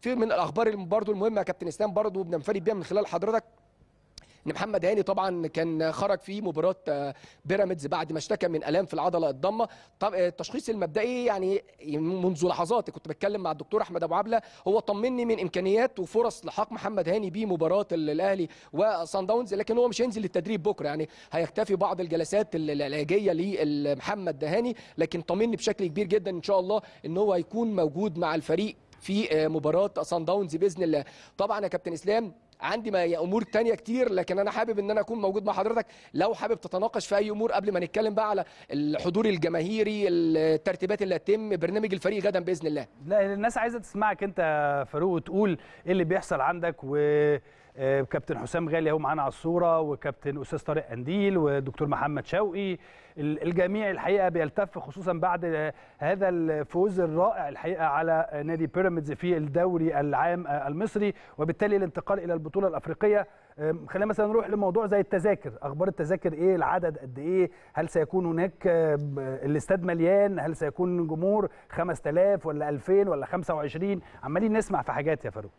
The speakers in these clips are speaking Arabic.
في من الاخبار برضه المهمه يا كابتن اسلام برضه بننفرد بيها من خلال حضرتك ان محمد هاني طبعا كان خرج في مباراه آه، بيراميدز بعد ما اشتكى من الام في العضله الضمه آه، التشخيص المبدئي يعني منذ لحظات كنت بتكلم مع الدكتور احمد ابو عبله هو طمني من امكانيات وفرص لحاق محمد هاني بمباراه الاهلي وصن داونز لكن هو مش هينزل للتدريب بكره يعني هيكتفي بعض الجلسات العلاجيه لمحمد هاني لكن طمني بشكل كبير جدا ان شاء الله ان هو هيكون موجود مع الفريق في آه، مباراه سان داونز باذن الله طبعا يا كابتن اسلام عندي ما امور تانية كتير لكن انا حابب ان انا اكون موجود مع حضرتك لو حابب تتناقش في اي امور قبل ما نتكلم بقى على الحضور الجماهيري الترتيبات اللي هتتم برنامج الفريق غدا باذن الله لا الناس عايزه تسمعك انت فاروق وتقول ايه اللي بيحصل عندك و آه، كابتن حسام غالي اهو معانا على الصوره وكابتن استاذ طارق قنديل ودكتور محمد شوقي الجميع الحقيقه بيلتف خصوصا بعد هذا الفوز الرائع الحقيقه على نادي بيراميدز في الدوري العام آه، المصري وبالتالي الانتقال الى البطوله الافريقيه خلينا مثلا نروح لموضوع زي التذاكر اخبار التذاكر ايه العدد قد ايه هل سيكون هناك الاستاد مليان هل سيكون جمهور 5000 ولا 2000 ولا 25 عمالين نسمع في حاجات يا فاروق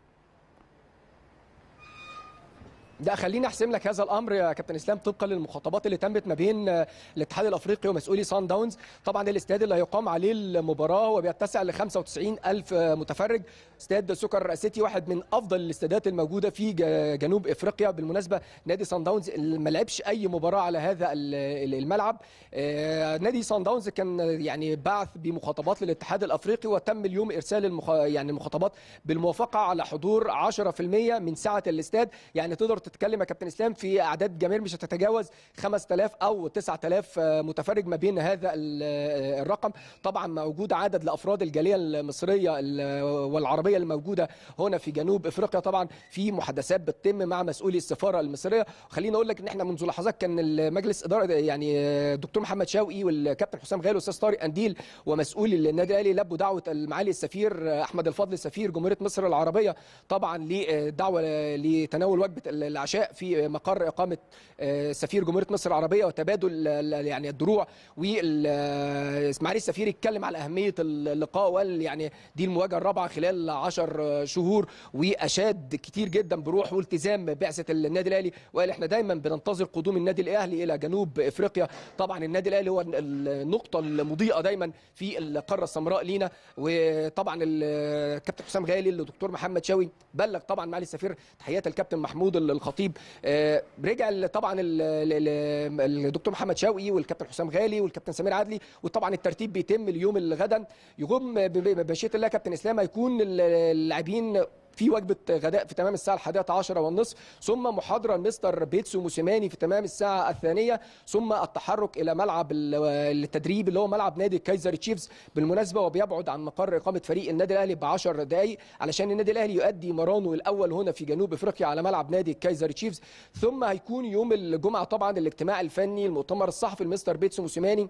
ده خليني احسم لك هذا الامر يا كابتن اسلام طبقا للمخاطبات اللي تمت ما بين آه، الاتحاد الافريقي ومسؤولي سان داونز طبعا الاستاد اللي هيقام عليه المباراه هو بيتسع ل 95 الف آه، متفرج استاد سكر سيتي واحد من افضل الاستادات الموجوده في جنوب افريقيا بالمناسبه نادي سان داونز ما لعبش اي مباراه على هذا الملعب آه، نادي سان داونز كان يعني بعث بمخاطبات للاتحاد الافريقي وتم اليوم ارسال المخ... يعني المخاطبات بالموافقه على حضور 10% من سعه الاستاد يعني تقدر بتتكلم يا كابتن اسلام في اعداد جماهير مش هتتجاوز 5000 او 9000 آه، متفرج ما بين هذا آه، الرقم طبعا موجود عدد لافراد الجاليه المصريه آه، والعربيه الموجوده هنا في جنوب افريقيا طبعا في محادثات بتتم مع مسؤولي السفاره المصريه خليني اقول لك ان احنا منذ لحظات كان مجلس اداره يعني الدكتور محمد شوقي والكابتن حسام غالي والاستاذ طارق قنديل ومسؤولي النادي الاهلي لبوا دعوه المعالي السفير احمد الفضل سفير جمهوريه مصر العربيه طبعا لدعوه لتناول وجبه العشاء في مقر اقامه آه، سفير جمهوريه مصر العربيه وتبادل يعني الدروع واسماعيل آه، السفير اتكلم على اهميه اللقاء وقال يعني دي المواجهه الرابعه خلال 10 شهور واشاد كتير جدا بروح والتزام بعثه النادي الاهلي وقال احنا دايما بننتظر قدوم النادي الاهلي الى جنوب افريقيا طبعا النادي الاهلي هو النقطه المضيئه دايما في القاره السمراء لينا وطبعا الكابتن حسام غالي الدكتور محمد شاوي بلغ طبعا معالي السفير تحيات الكابتن محمود الخطيب الخطيب آه، رجع طبعا الدكتور محمد شوقي والكابتن حسام غالي والكابتن سمير عدلي وطبعا الترتيب بيتم اليوم الغدا يقوم بمشيئه الله كابتن اسلام هيكون اللاعبين في وجبه غداء في تمام الساعه 11 والنصف ثم محاضره مستر بيتسو موسيماني في تمام الساعه الثانيه ثم التحرك الى ملعب التدريب اللي هو ملعب نادي الكايزر تشيفز بالمناسبه وبيبعد عن مقر اقامه فريق النادي الاهلي ب 10 دقائق علشان النادي الاهلي يؤدي مرانه الاول هنا في جنوب افريقيا على ملعب نادي الكايزر تشيفز ثم هيكون يوم الجمعه طبعا الاجتماع الفني المؤتمر الصحفي لمستر بيتسو موسيماني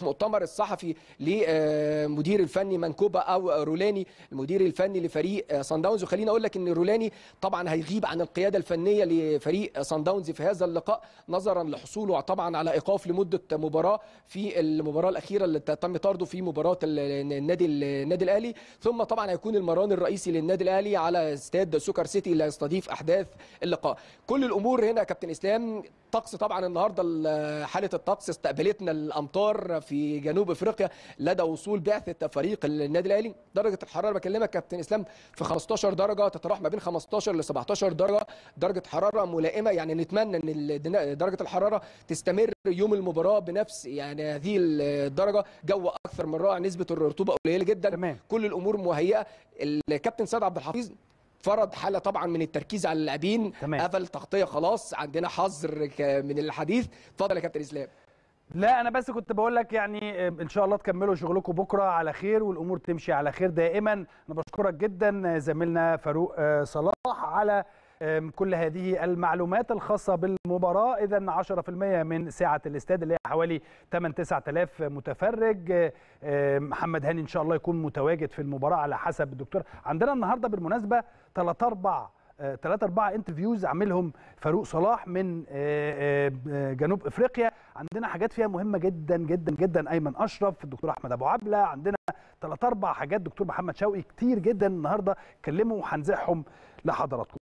المؤتمر الصحفي لمدير الفني مانكوبا او رولاني المدير الفني لفريق سان داونز وخليني اقول لك ان رولاني طبعا هيغيب عن القياده الفنيه لفريق سان داونز في هذا اللقاء نظرا لحصوله طبعا على ايقاف لمده مباراه في المباراه الاخيره اللي تم طرده في مباراه النادي النادي الاهلي ثم طبعا هيكون المران الرئيسي للنادي الاهلي على استاد سوكر سيتي اللي هيستضيف احداث اللقاء كل الامور هنا يا كابتن اسلام الطقس طبعا النهارده حاله الطقس استقبلتنا الامطار في جنوب افريقيا لدى وصول بعثه فريق النادي الاهلي درجه الحراره بكلمك كابتن اسلام في 15 درجه تتراوح ما بين 15 ل 17 درجه درجه حراره ملائمه يعني نتمنى ان درجه الحراره تستمر يوم المباراه بنفس يعني هذه الدرجه جو اكثر من رائع نسبه الرطوبه قليله جدا تمام. كل الامور مهيئه الكابتن سيد عبد الحفيظ فرض حاله طبعا من التركيز على اللاعبين قفل تغطيه خلاص عندنا حظر من الحديث اتفضل يا كابتن اسلام لا انا بس كنت بقول لك يعني ان شاء الله تكملوا شغلكم بكره على خير والامور تمشي على خير دائما انا بشكرك جدا آه، زميلنا فاروق آه، صلاح على كل هذه المعلومات الخاصه بال المباراه اذا 10% من سعه الاستاد اللي هي حوالي 8 9000 متفرج محمد هاني ان شاء الله يكون متواجد في المباراه على حسب الدكتور عندنا النهارده بالمناسبه 3 4 3 4 انترفيوز عاملهم فاروق صلاح من آه، آه، آه، جنوب افريقيا عندنا حاجات فيها مهمه جدا جدا جدا ايمن اشرف الدكتور احمد ابو عبله عندنا ثلاث اربع حاجات دكتور محمد شوقي كتير جدا النهارده اتكلموا وهنزعهم لحضراتكم